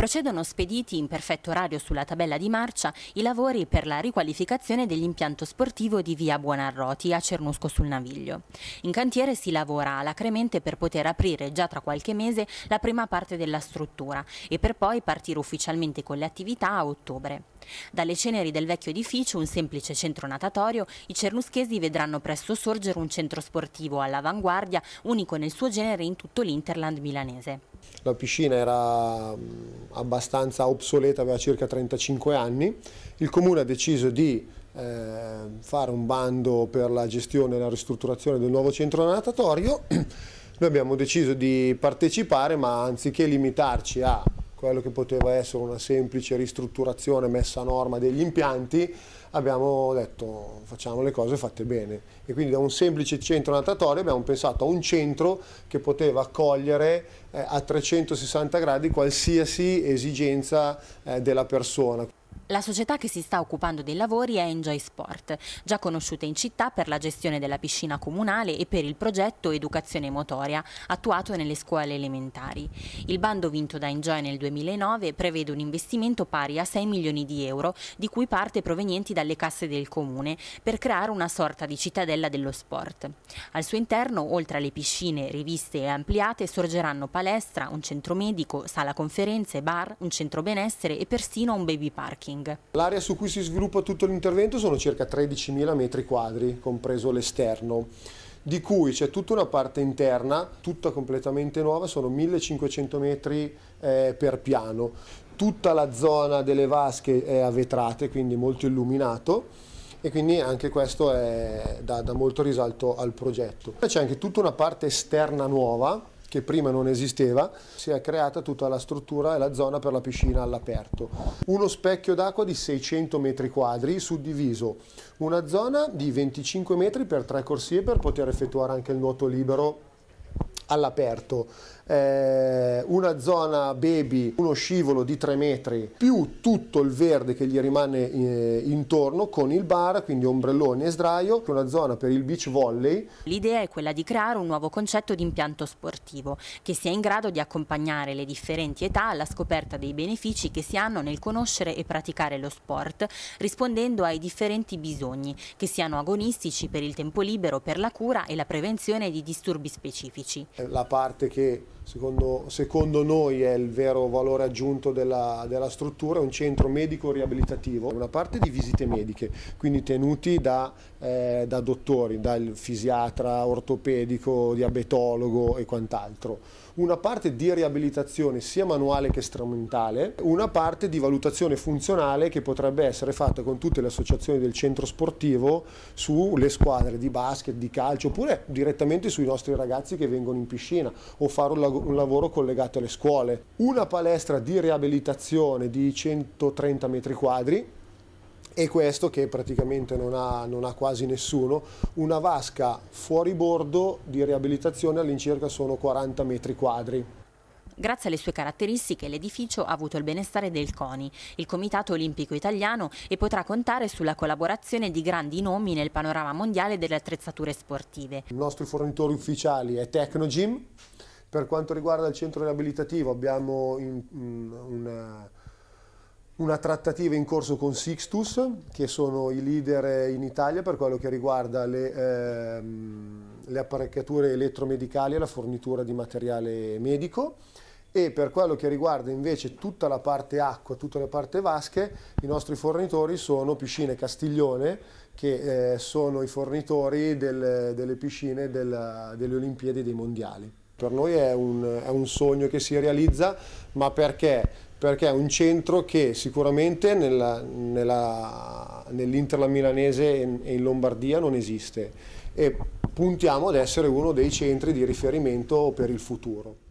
Procedono spediti in perfetto orario sulla tabella di marcia i lavori per la riqualificazione dell'impianto sportivo di via Buonarroti a Cernusco sul Naviglio. In cantiere si lavora alacremente per poter aprire già tra qualche mese la prima parte della struttura e per poi partire ufficialmente con le attività a ottobre. Dalle ceneri del vecchio edificio, un semplice centro natatorio, i cernuschesi vedranno presto sorgere un centro sportivo all'avanguardia, unico nel suo genere in tutto l'Interland milanese. La piscina era mm, abbastanza obsoleta, aveva circa 35 anni. Il comune ha deciso di eh, fare un bando per la gestione e la ristrutturazione del nuovo centro natatorio. Noi abbiamo deciso di partecipare, ma anziché limitarci a quello che poteva essere una semplice ristrutturazione messa a norma degli impianti, abbiamo detto facciamo le cose fatte bene e quindi da un semplice centro natatorio abbiamo pensato a un centro che poteva accogliere eh, a 360 gradi qualsiasi esigenza eh, della persona. La società che si sta occupando dei lavori è Enjoy Sport, già conosciuta in città per la gestione della piscina comunale e per il progetto Educazione Motoria, attuato nelle scuole elementari. Il bando vinto da Enjoy nel 2009 prevede un investimento pari a 6 milioni di euro, di cui parte provenienti dalle casse del comune, per creare una sorta di cittadella dello sport. Al suo interno, oltre alle piscine riviste e ampliate, sorgeranno palestra, un centro medico, sala conferenze, bar, un centro benessere e persino un baby parking. Lang. L'area su cui si sviluppa tutto l'intervento sono circa 13.000 metri quadri, compreso l'esterno di cui c'è tutta una parte interna, tutta completamente nuova, sono 1500 metri eh, per piano. Tutta la zona delle vasche è a vetrate, quindi molto illuminato e quindi anche questo è, dà, dà molto risalto al progetto. C'è anche tutta una parte esterna nuova che prima non esisteva, si è creata tutta la struttura e la zona per la piscina all'aperto. Uno specchio d'acqua di 600 metri quadri suddiviso, una zona di 25 metri per tre corsie per poter effettuare anche il nuoto libero all'aperto eh, una zona baby, uno scivolo di 3 metri, più tutto il verde che gli rimane eh, intorno con il bar, quindi ombrelloni e sdraio, una zona per il beach volley. L'idea è quella di creare un nuovo concetto di impianto sportivo che sia in grado di accompagnare le differenti età alla scoperta dei benefici che si hanno nel conoscere e praticare lo sport, rispondendo ai differenti bisogni, che siano agonistici per il tempo libero, per la cura e la prevenzione di disturbi specifici. La parte che secondo, secondo, noi è il vero valore aggiunto della, della struttura, è un centro medico riabilitativo, una parte di visite mediche, quindi tenuti da, eh, da dottori, dal fisiatra, ortopedico, diabetologo e quant'altro. Una parte di riabilitazione sia manuale che strumentale, una parte di valutazione funzionale che potrebbe essere fatta con tutte le associazioni del centro sportivo sulle squadre di basket, di calcio, oppure direttamente sui nostri ragazzi che vengono in piscina o fare un lavoro un lavoro collegato alle scuole. Una palestra di riabilitazione di 130 metri quadri e questo che praticamente non ha, non ha, quasi nessuno, una vasca fuori bordo di riabilitazione all'incirca sono 40 metri quadri. Grazie alle sue caratteristiche l'edificio ha avuto il benestare del CONI, il Comitato Olimpico Italiano, e potrà contare sulla collaborazione di grandi nomi nel panorama mondiale delle attrezzature sportive. I nostri fornitori ufficiali è Tecnogym, per quanto riguarda il centro riabilitativo abbiamo in, in, una, una trattativa in corso con Sixtus, che sono i leader in Italia per quello che riguarda le, ehm, le apparecchiature elettromedicali e la fornitura di materiale medico e per quello che riguarda invece tutta la parte acqua, tutta la parte vasche, i nostri fornitori sono Piscine Castiglione, che eh, sono i fornitori del, delle piscine della, delle Olimpiadi e dei Mondiali per noi è un, è un sogno che si realizza, ma perché? perché è un centro che sicuramente nell'Interla milanese e in Lombardia non esiste e puntiamo ad essere uno dei centri di riferimento per il futuro.